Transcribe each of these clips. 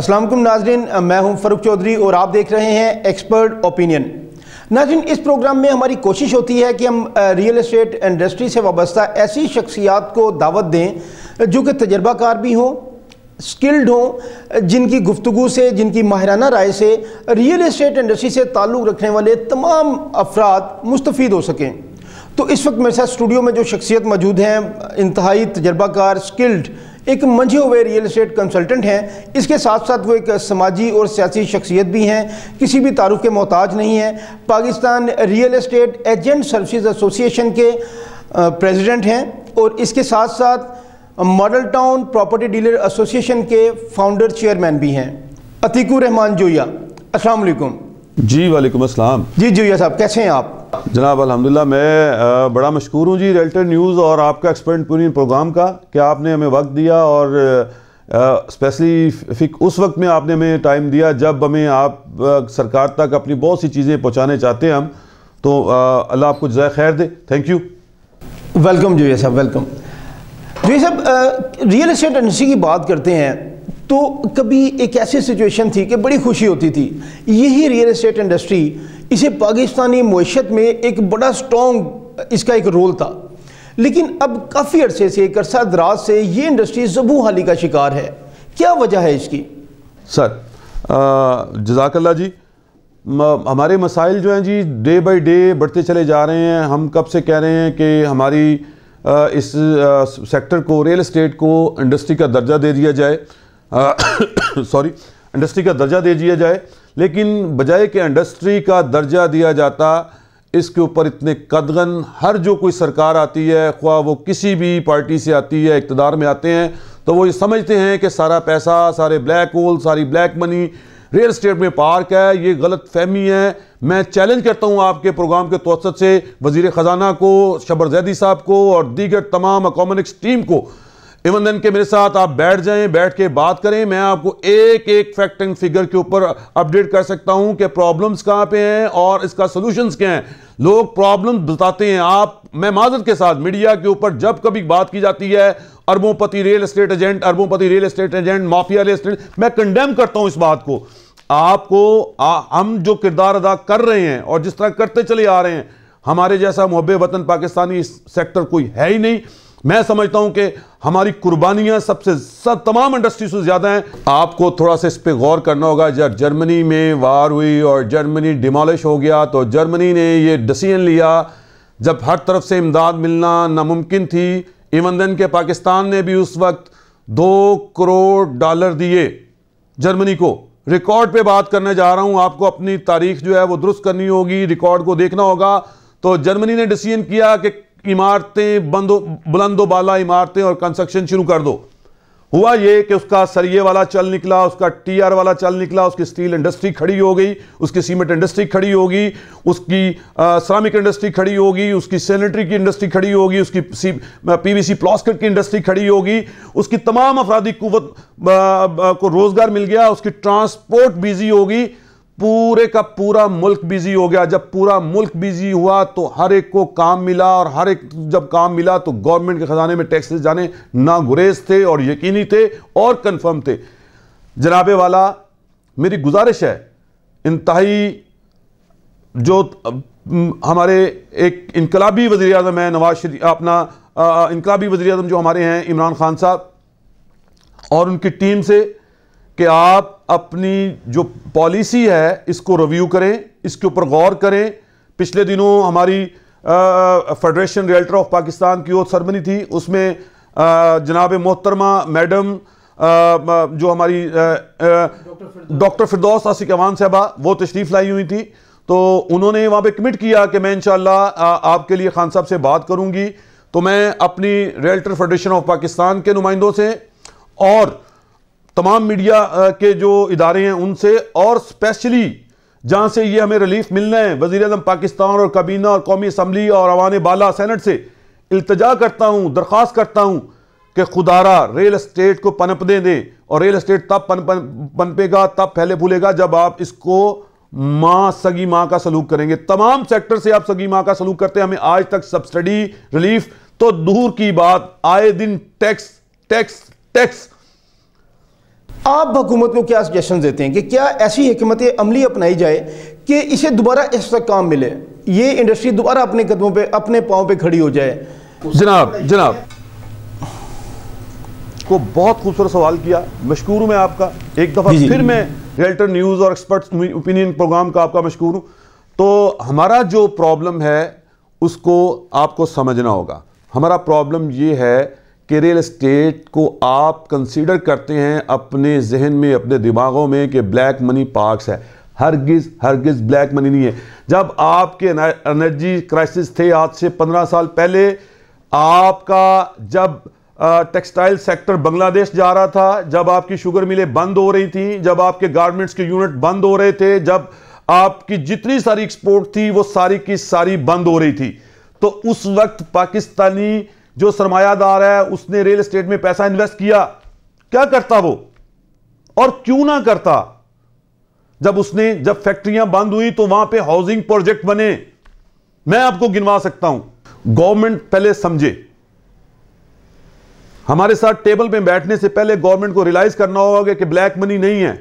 السلام علیکم ناظرین میں ہوں فروخ چودھری اور آپ دیکھ رہے ہیں ایکسپرٹ اوپینین ناظرین اس پروگرام میں ہماری کوشش ہوتی ہے کہ ہم ریئل اسٹیٹ انڈسٹری سے وابستہ ایسی شخصیات کو دعوت دیں جو کہ تجربہ کار بھی ہوں سکلڈ ہوں جن کی گفتگو سے جن کی ماہرانہ رائے سے ریئل اسٹیٹ انڈسٹری سے تعلق رکھنے والے تمام افراد مستفید ہو سکیں تو اس وقت میرے ساتھ اسٹوڈیو میں جو شخصیت موجود ہیں انتہائی تجربہ کار سکلڈ ایک منجھے ہوئے ریئل اسٹیٹ کنسلٹنٹ ہیں اس کے ساتھ ساتھ وہ ایک سماجی اور سیاسی شخصیت بھی ہیں کسی بھی تعارف کے محتاج نہیں ہیں Pakistan real estate agent services association کے پریزیڈنٹ ہیں اور اس کے ساتھ ساتھ model town property dealer association کے فاؤنڈر چیئرمین بھی ہیں عتیق الرحمان جویا السلام علیکم جی وعلیکم السلام جی جویا صاحب کیسے ہیں آپ جناب الحمدللہ میں بڑا مشکور ہوں جی ریلٹر نیوز اور آپ کا ایکسپرنٹ پوری پروگرام کا کہ آپ نے ہمیں وقت دیا اور اسپیشلی فک اس وقت میں آپ نے ہمیں ٹائم دیا جب ہمیں آپ سرکار تک اپنی بہت سی چیزیں پہنچانے چاہتے ہیں ہم تو اللہ آپ کو جزائے خیر دے thank you welcome welcome Joiya صاحب ریئل اسٹیٹ انڈسٹری کی بات کرتے ہیں تو کبھی ایک ایسی سچویشن تھی کہ بڑی خوشی ہوتی تھی یہی ریئل اسٹیٹ انڈسٹری اسے پاکستانی معیشت میں ایک بڑا سٹرونگ اس کا ایک رول تھا لیکن اب کافی عرصے سے ایک عرصہ دراز سے یہ انڈسٹری زبو حالی کا شکار ہے کیا وجہ ہے اس کی سر جزاک اللہ جی ہمارے مسائل جو ہیں جی ڈے بائی ڈے بڑھتے چلے جا رہے ہیں ہم کب سے کہہ رہے ہیں کہ ہماری اس سیکٹر کو ریل اسٹیٹ کو انڈسٹری کا درجہ دے دیا جائے سوری انڈسٹری کا درجہ دے دیا جائے لیکن بجائے کہ انڈسٹری کا درجہ دیا جاتا اس کے اوپر اتنے قدغن ہر جو کوئی سرکار آتی ہے خواہ وہ کسی بھی پارٹی سے آتی ہے اقتدار میں آتے ہیں تو وہ یہ سمجھتے ہیں کہ سارا پیسہ سارے بلیک ہول ساری بلیک منی ریئل اسٹیٹ میں پارک ہے یہ غلط فہمی ہے میں چیلنج کرتا ہوں آپ کے پروگرام کے توسط سے وزیر خزانہ کو شبر زیدی صاحب کو اور دیگر تمام اکامنکس ٹیم کو ایون دن کے میرے ساتھ آپ بیٹھ جائیں بیٹھ کے بات کریں میں آپ کو ایک ایک فیکٹ اینڈ فگر کے اوپر اپڈیٹ کر سکتا ہوں کہ پرابلمز کہاں پہ ہیں اور اس کا سلوشنز کیا ہیں لوگ پرابلم بتاتے ہیں آپ میں معذرت کے ساتھ میڈیا کے اوپر جب کبھی بات کی جاتی ہے اربوں پتی ریل اسٹیٹ ایجنٹ اربوں پتی real estate agent mafia real estate میں کنڈیم کرتا ہوں اس بات کو آپ کو ہم جو کردار ادا کر رہے ہیں اور جس طرح کرتے چلے آ رہے ہیں ہمارے جیسا محب وطن پاکستانی سیکٹر کوئی ہے ہی نہیں میں سمجھتا ہوں کہ ہماری قربانیاں سب سے تمام انڈسٹری سے زیادہ ہیں آپ کو تھوڑا سا اس پہ غور کرنا ہوگا جب جرمنی میں وار ہوئی اور جرمنی ڈیمالش ہو گیا تو جرمنی نے یہ ڈسیزن لیا جب ہر طرف سے امداد ملنا ناممکن تھی ایون دن کہ پاکستان نے بھی اس وقت دو کروڑ ڈالر دیے جرمنی کو ریکارڈ پہ بات کرنے جا رہا ہوں آپ کو اپنی تاریخ جو ہے وہ درست کرنی ہوگی ریکارڈ کو دیکھنا ہوگا تو جرمنی نے ڈسین کیا کہ عمارتیں بلند و بالا عمارتیں اور کنسٹرکشن شروع کر دو ہوا یہ کہ اس کا سریعے والا چل نکلا اس کا ٹی آر والا چل نکلا اس کی سٹیل انڈسٹری کھڑی ہو گئی اس کی سیمنٹ انڈسٹری کھڑی ہوگی اس کی سرامک انڈسٹری کھڑی ہوگی اس کی سینیٹری کی انڈسٹری کھڑی ہوگی اس کی پی وی سی پلاسکٹ کی انڈسٹری کھڑی ہوگی اس کی تمام افرادی قوت کو روزگار مل گیا اس کی ٹرانسپورٹ بیزی ہوگی پورے کا پورا ملک بیزی ہو گیا جب پورا ملک بیزی ہوا تو ہر ایک کو کام ملا اور ہر ایک جب کام ملا تو گورنمنٹ کے خزانے میں ٹیکسز جانے نا گریز تھے اور یقینی تھے اور کنفرم تھے جناب والا میری گزارش ہے انتہائی جو ہمارے ایک انقلابی وزیر اعظم ہیں نواز شریف اپنا انقلابی وزیر اعظم جو ہمارے ہیں عمران خان صاحب اور ان کی ٹیم سے کہ آپ اپنی جو پالیسی ہے اس کو رویو کریں اس کے اوپر غور کریں پچھلے دنوں ہماری فیڈریشن ریلٹر آف پاکستان کی وہ سرمنی تھی اس میں جناب محترمہ میڈم جو ہماری ڈاکٹر فردوس آصق اوان صاحبہ وہ تشریف لائی ہوئی تھی تو انہوں نے وہاں پہ کمٹ کیا کہ میں انشاءاللہ آپ کے لیے خان صاحب سے بات کروں گی تو میں اپنی ریلٹر فیڈریشن آف پاکستان کے نمائندوں سے اور تمام میڈیا کے جو ادارے ہیں ان سے اور اسپیشلی جہاں سے یہ ہمیں ریلیف ملنا ہے وزیر اعظم پاکستان اور کابینہ اور قومی اسمبلی اور عوان بالا سینٹ سے التجا کرتا ہوں درخواست کرتا ہوں کہ خدارہ ریل اسٹیٹ کو پنپ دیں دیں اور ریل اسٹیٹ تب پن پنپے گا تب پھیلے پھولے گا جب آپ اس کو ماں سگی ماں کا سلوک کریں گے تمام سیکٹر سے آپ سگی ماں کا سلوک کرتے ہیں ہمیں آج تک سبسڈی ریلیف تو دور کی بات آئے دن ٹیکس ٹیکس ٹیکس آپ حکومت کو کیا سجیشن دیتے ہیں کہ کیا ایسی حکمت عملی اپنائی جائے کہ اسے دوبارہ اس طرح کام ملے یہ انڈسٹری دوبارہ اپنے قدموں پہ اپنے پاؤں پہ کھڑی ہو جائے جناب جناب کو بہت خوبصورت سوال کیا مشکور ہوں میں آپ کا ایک دفعہ جی، جی۔ پھر میں ریلٹر نیوز اور پروگرام کا آپ کا مشکور ہوں تو ہمارا جو پرابلم ہے اس کو آپ کو سمجھنا ہوگا ہمارا پرابلم یہ ہے کہ ریل اسٹیٹ کو آپ کنسیڈر کرتے ہیں اپنے ذہن میں اپنے دماغوں میں کہ بلیک منی پارکس ہے ہرگز ہرگز بلیک منی نہیں ہے جب آپ کے انرجی کرائسس تھے آج سے پندرہ سال پہلے آپ کا جب ٹیکسٹائل سیکٹر بنگلہ دیش جا رہا تھا جب آپ کی شوگر ملیں بند ہو رہی تھیں جب آپ کے گارمنٹس کے یونٹ بند ہو رہے تھے جب آپ کی جتنی ساری ایکسپورٹ تھی وہ ساری کی ساری بند ہو رہی تھی تو اس وقت پاکستانی جو سرمایہ دار ہے اس نے ریل اسٹیٹ میں پیسہ انویسٹ کیا کیا کرتا وہ اور کیوں نہ کرتا جب اس نے جب فیکٹریاں بند ہوئی تو وہاں پہ ہاؤسنگ پروجیکٹ بنے میں آپ کو گنوا سکتا ہوں گورنمنٹ پہلے سمجھے ہمارے ساتھ ٹیبل پہ بیٹھنے سے پہلے گورنمنٹ کو ریلائز کرنا ہوگا کہ بلیک منی نہیں ہے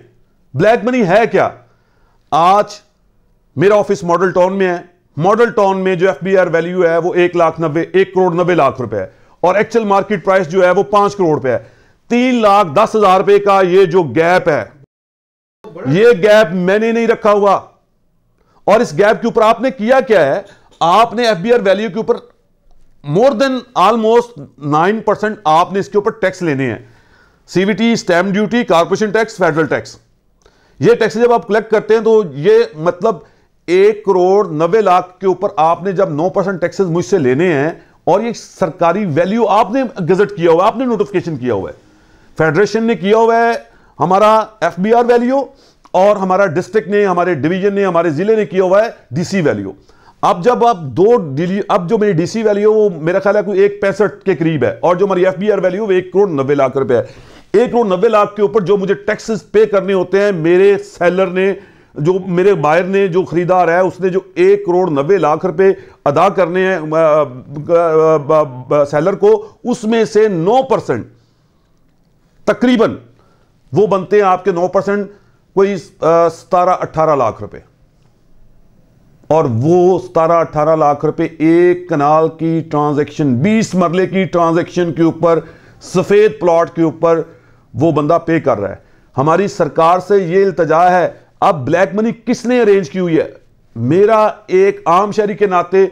بلیک منی ہے کیا آج میرا آفس ماڈل ٹاؤن میں ہے ماڈل ٹاؤن میں جو ایف بی آر ویلیو ہے وہ ایک لاکھ ایک کروڑ نبے لاکھ روپے ہے اور پرائس جو ہے وہ پانچ کروڑ پہ ہے تین لاکھ دس ہزار روپے کا یہ جو گیپ ہے یہ گیپ گیپ میں نے نہیں رکھا ہوا اور اس کے اوپر آپ نے کیا کیا ہے آپ نے ایف بی آر ویلیو کے اوپر more than almost nine percent آپ نے اس کے اوپر ٹیکس لینے ہیں C V T stamp duty corporation tax federal tax یہ ٹیکس جب آپ کلیکٹ کرتے ہیں تو یہ مطلب ایک کروڑ نوے لاکھ کے اوپر آپ نے جب نو پرسنٹ ٹیکسز مجھ سے لینے ہیں اور یہ سرکاری ویلیو آپ نے گزٹ کیا ہوا ہے آپ نے نوٹفکیشن کیا ہوا ہے فیڈریشن نے کیا ہوا ہے ہمارا ایف بی آر ویلیو اور ہمارا ڈسٹرکٹ نے ہمارے ڈویژن نے ہمارے ضلع نے کیا ہوا ہے ڈی سی ویلیو اب جب آپ دو اب جو میری ڈی سی ویلیو وہ میرا خیال ہے کوئی ایک پینسٹھ کے قریب ہے اور جو ہماری ایف بی آر ویلیو وہ ایک کروڑ نوے لاکھ روپے ہے ایک کروڑ نوے لاکھ کے اوپر جو مجھے ٹیکسز پے کرنے ہوتے ہیں میرے سیلر نے جو میرے باہر نے جو خریدار ہے اس نے جو ایک کروڑ نوے لاکھ روپے ادا کرنے ہیں سیلر کو اس میں سے نو پرسنٹ تقریباً وہ بنتے ہیں آپ کے نو پرسنٹ کوئی ستارہ اٹھارہ لاکھ روپے اور وہ ستارہ اٹھارہ لاکھ روپے ایک کنال کی ٹرانزیکشن بیس مرلے کی ٹرانزیکشن کے اوپر سفید پلاٹ کے اوپر وہ بندہ پے کر رہا ہے ہماری سرکار سے یہ التجا ہے اب بلیک منی کس نے ارینج کی ہوئی ہے میرا ایک عام شہری کے ناطے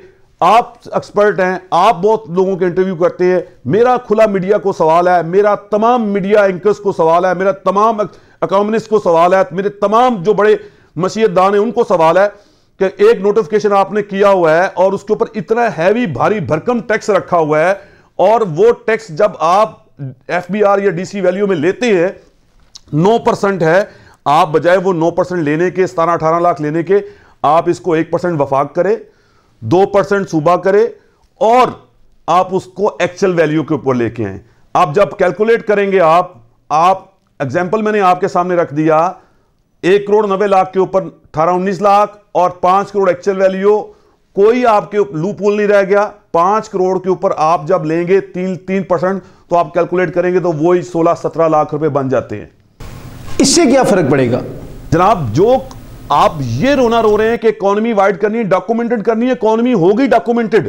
آپ ایکسپرٹ ہیں آپ بہت لوگوں کے انٹرویو کرتے ہیں میرا کھلا میڈیا کو سوال ہے میرا تمام میڈیا کو سوال ہے میرا تمام کو سوال ہے میرے تمام جو بڑے مسیحت دان ہیں ان کو سوال ہے کہ ایک نوٹیفکیشن آپ نے کیا ہوا ہے اور اس کے اوپر اتنا ہیوی بھاری بھرکم ٹیکس رکھا ہوا ہے اور وہ ٹیکس جب آپ ایف بی آر یا ڈی سی ویلیو میں لیتے ہیں نو پرسنٹ ہے آپ بجائے وہ نو پرسنٹ لینے کے ستارہ اٹھارہ لاکھ لینے کے آپ اس کو ایک پرسنٹ وفاق کرے دو پرسنٹ صوبہ کرے اور آپ اس کو ایکچل ویلیو کے اوپر لے کے آپ جب کیلکولیٹ کریں گے آپ آپ اگزیمپل میں نے آپ کے سامنے رکھ دیا ایک کروڑ نوے لاکھ کے اوپر اٹھارہ انیس لاکھ اور پانچ کروڑ ایکچل ویلیو کوئی آپ کے لو پول نہیں رہ گیا پانچ کروڑ کے اوپر آپ جب لیں گے تین تین پرسنٹ تو آپ کیلکولیٹ کریں گے تو وہی سولہ سترہ لاکھ روپے بن جاتے ہیں اس سے کیا فرق پڑے گا جناب جو آپ یہ رونا رو رہے ہیں کہ اکانومی وائڈ کرنی ہے ڈاکومنٹڈ کرنی ہے اکانومی ہوگی ڈاکومنٹڈ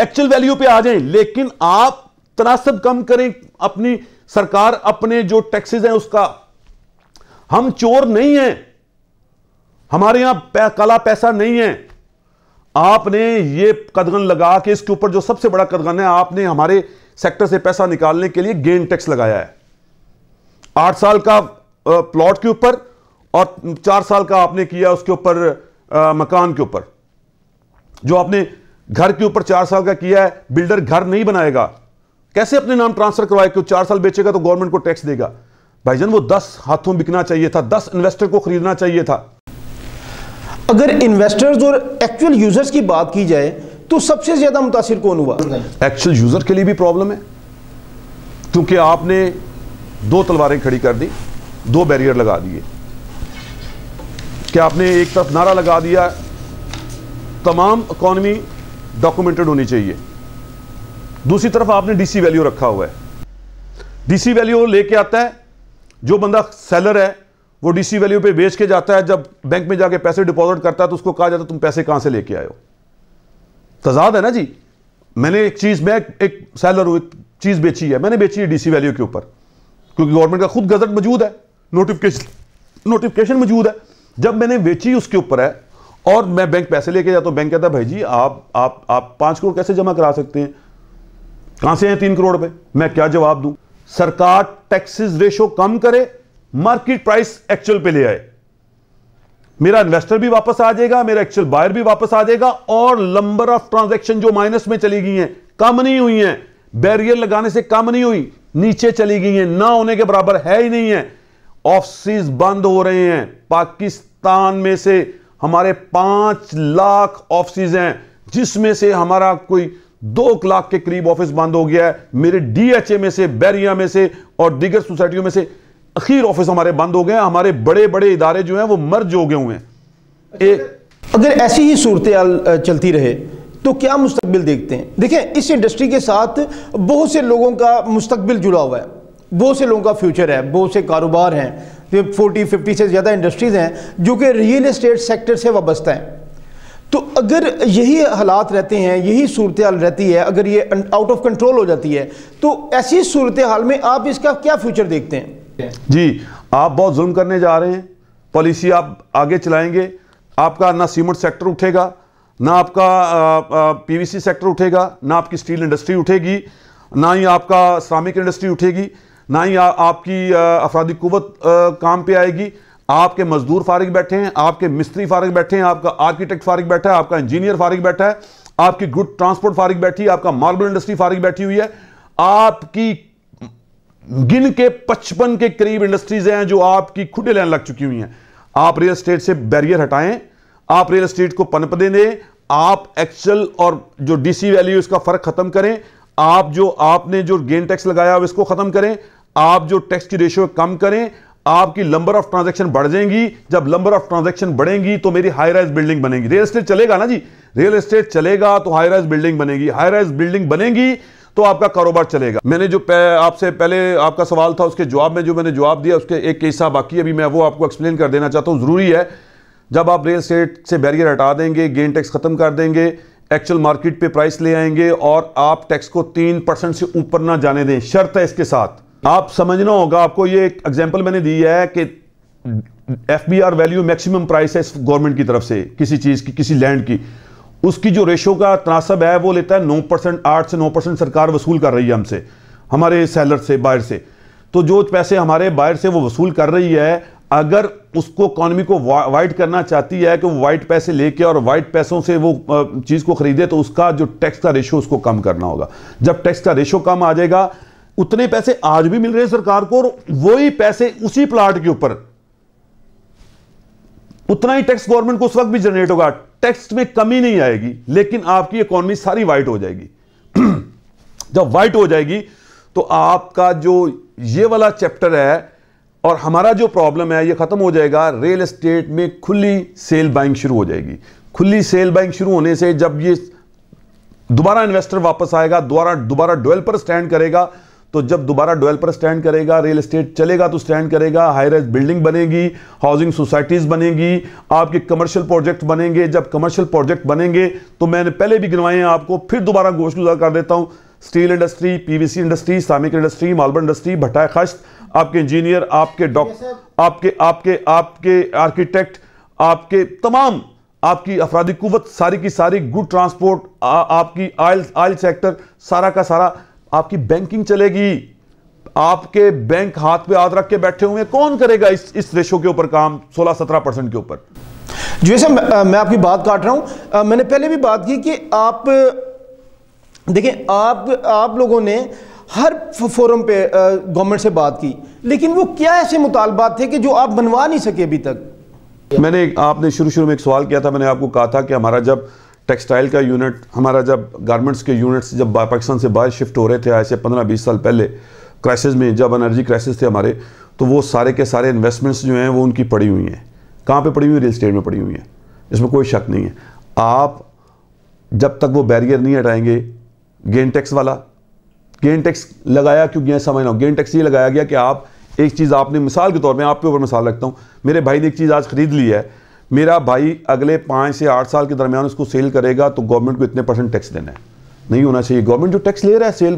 ایکچل ویلیو پہ آ جائیں لیکن آپ تناسب کم کریں اپنی سرکار اپنے جو ٹیکسز ہیں اس کا ہم چور نہیں ہیں ہمارے یہاں کالا پیسہ نہیں ہے آپ نے یہ قدغن لگا کے اس کے اوپر جو سب سے بڑا قدغن ہے آپ نے ہمارے سیکٹر سے پیسہ نکالنے کے لیے گین ٹیکس لگایا ہے آٹھ سال کا پلاٹ کے اوپر اور چار سال کا آپ نے کیا اس کے اوپر مکان کے اوپر جو آپ نے گھر کے اوپر چار سال کا کیا ہے بلڈر گھر نہیں بنائے گا کیسے اپنے نام ٹرانسفر کروائے کہ چار سال بیچے گا تو گورنمنٹ کو ٹیکس دے گا بھائی جان وہ دس ہاتھوں بکنا چاہیے تھا دس انویسٹر کو خریدنا چاہیے تھا اگر انویسٹرز اور ایکچول یوزرز کی بات کی جائے تو سب سے زیادہ متاثر کون ہوا ایکچول یوزر کے لیے بھی پرابلم ہے کیونکہ آپ نے دو تلواریں کھڑی کر دی دو بیریئر لگا دیے کہ آپ نے ایک طرف نعرہ لگا دیا تمام اکانومی ڈاکومنٹڈ ہونی چاہیے دوسری طرف آپ نے ڈی سی ویلیو رکھا ہوا ہے ڈی سی ویلیو لے کے آتا ہے جو بندہ سیلر ہے وہ ڈی سی ویلیو پہ بیچ کے جاتا ہے جب بینک میں جا کے پیسے ڈپوزٹ کرتا ہے تو اس کو کہا جاتا ہے تم پیسے کہاں سے لے کے آئے ہو تضاد ہے نا جی میں نے ایک چیز میں ایک سیلر ہوں ایک چیز بیچی ہے میں نے بیچی ہے ڈی سی ویلیو کے اوپر کیونکہ گورنمنٹ کا خود گزٹ موجود ہے نوٹیفکیشن نوٹیفکیشن موجود ہے جب میں نے اس کے اوپر ہے اور میں بینک پیسے لے کے جاتا ہوں بینک کہتا ہے بھائی جی آپ آپ آپ پانچ کروڑ کیسے جمع کرا سکتے ہیں کہاں سے ہیں تین کروڑ پہ میں کیا جواب دوں سرکار ٹیکسز ریشو کم کرے مارکیٹ پرائس پہ لے آئے میرا انویسٹر بھی واپس آ جائے گا میرا ایکچوئل بائر بھی واپس آ جائے گا اور لمبر آف ٹرانزیکشن جو مائنس میں چلی گئی ہیں کم نہیں ہوئی ہیں بیریئر لگانے سے کم نہیں ہوئی نیچے چلی گئی ہیں نہ ہونے کے برابر ہے ہی نہیں ہے آفسز بند ہو رہے ہیں پاکستان میں سے ہمارے پانچ لاکھ آفسز ہیں جس میں سے ہمارا کوئی دو لاکھ کے قریب آفس بند ہو گیا ہے میرے ڈی ایچ اے میں سے بیریا میں سے اور دیگر سوسائٹیوں میں سے اخیر آفس ہمارے بند ہو گئے ہیں ہمارے بڑے بڑے ادارے جو ہیں وہ مرج ہو گئے ہوئے ہیں اگر ایسی ہی صورتحال چلتی رہے تو کیا مستقبل دیکھتے ہیں دیکھیں اس انڈسٹری کے ساتھ بہت سے لوگوں کا مستقبل جڑا ہوا ہے بہت سے لوگوں کا فیوچر ہے بہت سے کاروبار ہیں فورٹی ففٹی سے زیادہ انڈسٹریز ہیں جو کہ ریئل اسٹیٹ سیکٹر سے وابستہ ہیں تو اگر یہی حالات رہتے ہیں یہی صورتحال رہتی ہے اگر یہ آؤٹ آف کنٹرول ہو جاتی ہے تو ایسی صورتحال میں آپ اس کا کیا فیوچر دیکھتے ہیں جی آپ بہت ظلم کرنے جا رہے ہیں پالیسی آپ آگے چلائیں گے آپ کا نہ سیمٹ سیکٹر اٹھے گا نہ آپ کا پی وی سی سیکٹر اٹھے گا نہ آپ کی سٹیل انڈسٹری اٹھے گی نہ ہی آپ کا شرامک انڈسٹری اٹھے گی نہ ہی آپ کی افرادی قوت کام پہ آئے گی آپ کے مزدور فارغ بیٹھے ہیں آپ کے مستری فارغ بیٹھے ہیں آپ کا آرکیٹیکٹ فارغ بیٹھا ہے آپ کا انجینئر فارغ بیٹھا ہے آپ کی گڈ ٹرانسپورٹ فارغ بیٹھی ہے آپ کا ماربل انڈسٹری فارغ بیٹھی ہوئی ہے آپ کی گن کے پچپن کے قریب انڈسٹریز ہیں جو آپ کی کھڑے لین لگ چکی ہوئی ہیں آپ ریل اسٹیٹ سے بیریئر ہٹائیں آپ ریل اسٹیٹ کو پنپ دیں دیں آپ ایکچل اور جو ڈی سی ویلیو اس کا فرق ختم کریں آپ جو آپ نے جو گین ٹیکس لگایا اس کو ختم کریں آپ جو ٹیکس کی ریشیو کم کریں آپ کی لمبر آف ٹرانزیکشن بڑھ جائیں گی جب لمبر آف ٹرانزیکشن بڑھیں گی تو میری ہائی رائز بلڈنگ بنے گی ریل اسٹیٹ چلے گا نا جی ریل اسٹیٹ چلے گا تو ہائی رائز بلڈنگ بنے گی ہائی رائز بلڈنگ بنے گی تو آپ کا کاروبار چلے گا میں نے جو آپ سے پہلے آپ کا سوال تھا اس کے جواب میں جو میں نے جواب دیا اس کے ایک کے باقی ابھی میں وہ آپ کو ایکسپلین کر دینا چاہتا ہوں ضروری ہے جب آپ ریل اسٹیٹ سے بیریئر ہٹا دیں گے گین ٹیکس ختم کر دیں گے ایکچوئل مارکیٹ پہ پرائس لے آئیں گے اور آپ ٹیکس کو تین پرسنٹ سے اوپر نہ جانے دیں شرط ہے اس کے ساتھ آپ سمجھنا ہوگا آپ کو یہ ایک اگزامپل میں نے دی ہے کہ F B R value maximum price ہے گورنمنٹ کی طرف سے کسی چیز کی کسی لینڈ کی اس کی جو ریشو کا تناسب ہے وہ لیتا ہے نو پرسنٹ آٹھ سے نو پرسنٹ سرکار وصول کر رہی ہے ہم سے ہمارے سیلر سے باہر سے تو جو پیسے ہمارے باہر سے وہ وصول کر رہی ہے اگر اس کو اکانومی کو وائٹ کرنا چاہتی ہے کہ وہ وائٹ پیسے لے کے اور وائٹ پیسوں سے وہ چیز کو خریدے تو اس کا جو ٹیکس کا ریشو اس کو کم کرنا ہوگا جب ٹیکس کا ریشو کم آ جائے گا اتنے پیسے آج بھی مل رہے ہیں سرکار کو اور وہی پیسے اسی پلاٹ کے اوپر اتنا ہی ٹیکس گورنمنٹ کو اس وقت بھی جنریٹ ہوگا ٹیکس میں کمی نہیں آئے گی لیکن آپ کی اکانومی ساری وائٹ ہو جائے گی جب وائٹ ہو جائے گی تو آپ کا جو یہ والا چیپٹر ہے اور ہمارا جو پرابلم ہے یہ ختم ہو جائے گا ریل اسٹیٹ میں کھلی سیل بائنگ شروع ہو جائے گی کھلی سیل بائنگ شروع ہونے سے جب یہ دوبارہ انویسٹر واپس آئے گا دوبارہ دوبارہ ڈویلپر سٹینڈ کرے گا تو جب دوبارہ ڈویل پر سٹینڈ کرے گا ریل اسٹیٹ چلے گا تو سٹینڈ کرے گا ہائی ریز بلڈنگ بنے گی ہاؤزنگ سوسائٹیز بنے گی آپ کے کمرشل پروجیکٹ بنیں گے جب کمرشل پروجیکٹ بنیں گے تو میں نے پہلے بھی گنوائے ہیں آپ کو پھر دوبارہ گوشت گزار کر دیتا ہوں steel industry P V C industry سامک انڈسٹری مالبر انڈسٹری بھٹائے خشت آپ کے انجینئر آپ کے ڈاکٹر جی آپ کے آپ کے آپ کے آرکیٹیکٹ آپ کے تمام آپ کی افرادی قوت ساری کی ساری گڈ ٹرانسپورٹ آپ کی آئل آئل سیکٹر سارا کا سارا آپ کی بینکنگ چلے گی آپ کے بینک ہاتھ پہ آدھ رکھ کے بیٹھے ہوئے کون کرے گا اس, اس ریشو کے اوپر کام سولہ سترہ پرسنٹ کے اوپر جو جی، ایسا میں آپ کی بات کاٹ رہا ہوں میں نے پہلے بھی بات کی کہ آپ دیکھیں آپ آپ لوگوں نے ہر فورم پہ گورنمنٹ سے بات کی لیکن وہ کیا ایسے مطالبات تھے کہ جو آپ بنوا نہیں سکے ابھی تک میں نے آپ نے شروع شروع میں ایک سوال کیا تھا میں نے آپ کو کہا تھا کہ ہمارا جب ٹیکسٹائل کا یونٹ ہمارا جب گارمنٹس کے یونٹس جب پاکستان سے باہر شفٹ ہو رہے تھے سے پندرہ بیس سال پہلے کرائسز میں جب انرجی کرائسس تھے ہمارے تو وہ سارے کے سارے انویسٹمنٹس جو ہیں وہ ان کی پڑی ہوئی ہیں کہاں پہ پڑی ہوئی ریل سٹیٹ اسٹیٹ میں پڑی ہوئی ہیں اس میں کوئی شک نہیں ہے آپ جب تک وہ بیریئر نہیں ہٹائیں گے گین ٹیکس والا گین ٹیکس لگایا کیوں گیا سمجھ رہا ہوں گین ٹیکس یہ لگایا گیا کہ آپ ایک چیز آپ نے مثال کے طور میں آپ کے اوپر مثال رکھتا ہوں میرے بھائی نے ایک چیز آج خرید لی ہے میرا بھائی اگلے پانچ سے آٹھ سال کے درمیان اس کو سیل کرے گا تو گورنمنٹ کو اتنے پرسنٹ ٹیکس دینا ہے نہیں ہونا چاہیے گورنمنٹ جو ٹیکس لے رہا ہے سیل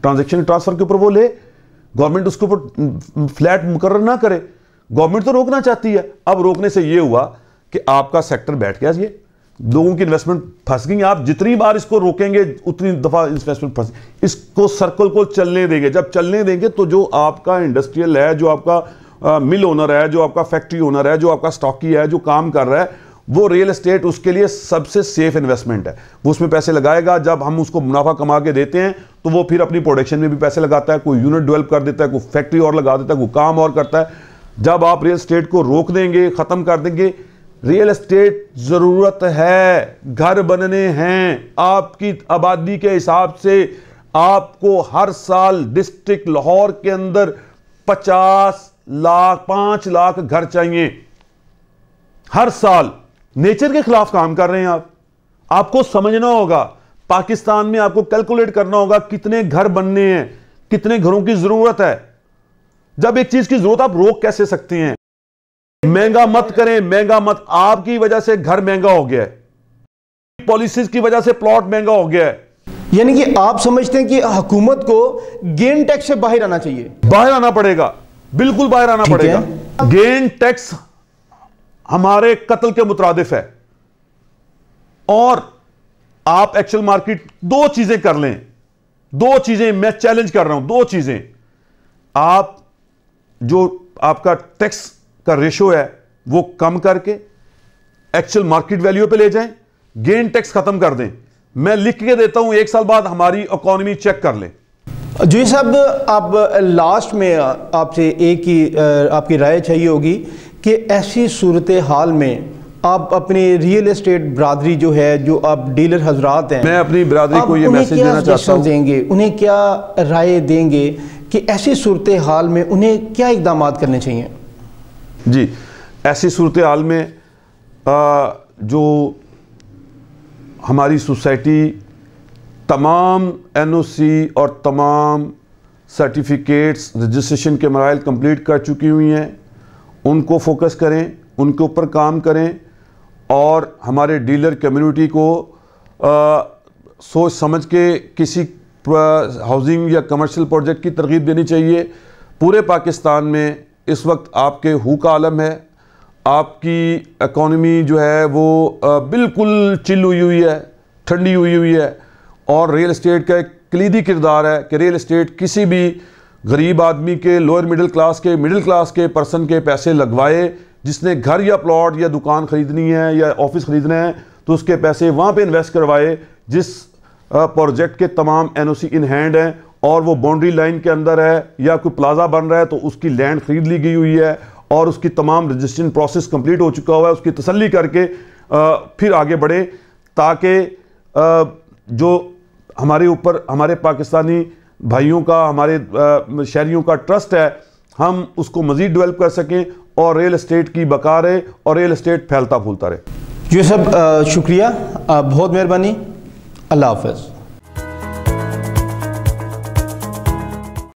ٹرانزیکشن ٹرانسفر کے اوپر وہ لے گورنمنٹ اس کے اوپر فلیٹ مقرر نہ کرے گورنمنٹ تو روکنا چاہتی ہے اب روکنے سے یہ ہوا کہ آپ کا سیکٹر بیٹھ گیا یہ لوگوں کی انویسٹمنٹ پھنس گئی آپ جتنی بار اس کو روکیں گے اتنی دفعہ انویسٹمنٹ پھنس گئی اس کو سرکل کو چلنے دیں گے جب چلنے دیں گے تو جو آپ کا انڈسٹریل ہے جو آپ کا مل اونر ہے جو آپ کا فیکٹری اونر ہے جو آپ کا سٹاکی ہے جو کام کر رہا ہے وہ ریل اسٹیٹ اس کے لیے سب سے سیف انویسٹمنٹ ہے وہ اس میں پیسے لگائے گا جب ہم اس کو منافع کما کے دیتے ہیں تو وہ پھر اپنی پروڈکشن میں بھی پیسے لگاتا ہے کوئی یونٹ ڈیولپ کر دیتا ہے کوئی فیکٹری اور لگا دیتا ہے کوئی کام اور کرتا ہے جب آپ ریل اسٹیٹ کو روک دیں گے ختم کر دیں گے ریل اسٹیٹ ضرورت ہے گھر بننے ہیں آپ کی آبادی کے حساب سے آپ کو ہر سال ڈسٹرکٹ لاہور کے اندر پچاس لاکھ پانچ لاکھ گھر چاہیے ہر سال نیچر کے خلاف کام کر رہے ہیں آپ آپ کو سمجھنا ہوگا پاکستان میں آپ کو کیلکولیٹ کرنا ہوگا کتنے گھر بننے ہیں کتنے گھروں کی ضرورت ہے جب ایک چیز کی ضرورت آپ روک کیسے سکتے ہیں مہنگا مت کریں مہنگا مت آپ کی وجہ سے گھر مہنگا ہو گیا ہے پالیسیز کی وجہ سے پلاٹ مہنگا ہو گیا ہے یعنی کہ آپ سمجھتے ہیں کہ حکومت کو گین ٹیکس سے باہر آنا چاہیے باہر آنا پڑے گا بالکل باہر آنا پڑے گا گین ٹیکس ہمارے قتل کے مترادف ہے اور آپ ایکچوئل مارکیٹ دو چیزیں کر لیں دو چیزیں میں چیلنج کر رہا ہوں دو چیزیں آپ جو آپ کا ٹیکس کا ریشو ہے وہ کم کر کے ایکچوئل مارکیٹ ویلیو پہ لے جائیں گین ٹیکس ختم کر دیں میں لکھ کے دیتا ہوں ایک سال بعد ہماری اکانومی چیک کر لیں جوئی صاحب آپ لاسٹ میں آپ سے ایک ہی آپ کی رائے چاہیے ہوگی کہ ایسی صورتحال میں آپ اپنے ریئل اسٹیٹ برادری جو ہے جو آپ ڈیلر حضرات ہیں میں اپنی برادری کو یہ میسج دینا دیں گے انہیں کیا رائے دیں گے کہ ایسی صورتحال میں انہیں کیا اقدامات کرنے چاہیے جی ایسی صورتحال میں جو ہماری سوسائٹی تمام این او سی اور تمام سرٹیفکیٹس رجسٹریشن کے مرائل کمپلیٹ کر چکی ہوئی ہیں ان کو فوکس کریں ان کے اوپر کام کریں اور ہمارے ڈیلر کمیونٹی کو سوچ سمجھ کے کسی ہاؤزنگ یا کمرشل پروجیکٹ کی ترغیب دینی چاہیے پورے پاکستان میں اس وقت آپ کے ہو کا عالم ہے آپ کی اکانومی جو ہے وہ بالکل چل ہوئی ہوئی ہے ٹھنڈی ہوئی ہوئی ہے اور ریل اسٹیٹ کا ایک کلیدی کردار ہے کہ ریل اسٹیٹ کسی بھی غریب آدمی کے لوئر مڈل کلاس کے مڈل کلاس کے پرسن کے پیسے لگوائے جس نے گھر یا پلاٹ یا دکان خریدنی ہے یا آفس خریدنا ہے تو اس کے پیسے وہاں پہ انویسٹ کروائے جس پروجیکٹ کے تمام N O C in hand ہیں اور وہ باؤنڈری لائن کے اندر ہے یا کوئی پلازہ بن رہا ہے تو اس کی لینڈ خرید لی گئی ہوئی ہے اور اس کی تمام رجسٹریشن پروسیس کمپلیٹ ہو چکا ہوا ہے اس کی تسلی کر کے پھر آگے بڑھے تاکہ جو ہمارے اوپر ہمارے پاکستانی بھائیوں کا ہمارے شہریوں کا ٹرسٹ ہے ہم اس کو مزید ڈیولپ کر سکیں اور ریل اسٹیٹ کی بکا رہے اور ریل اسٹیٹ پھیلتا پھولتا رہے جی سب شکریہ بہت مہربانی اللہ حافظ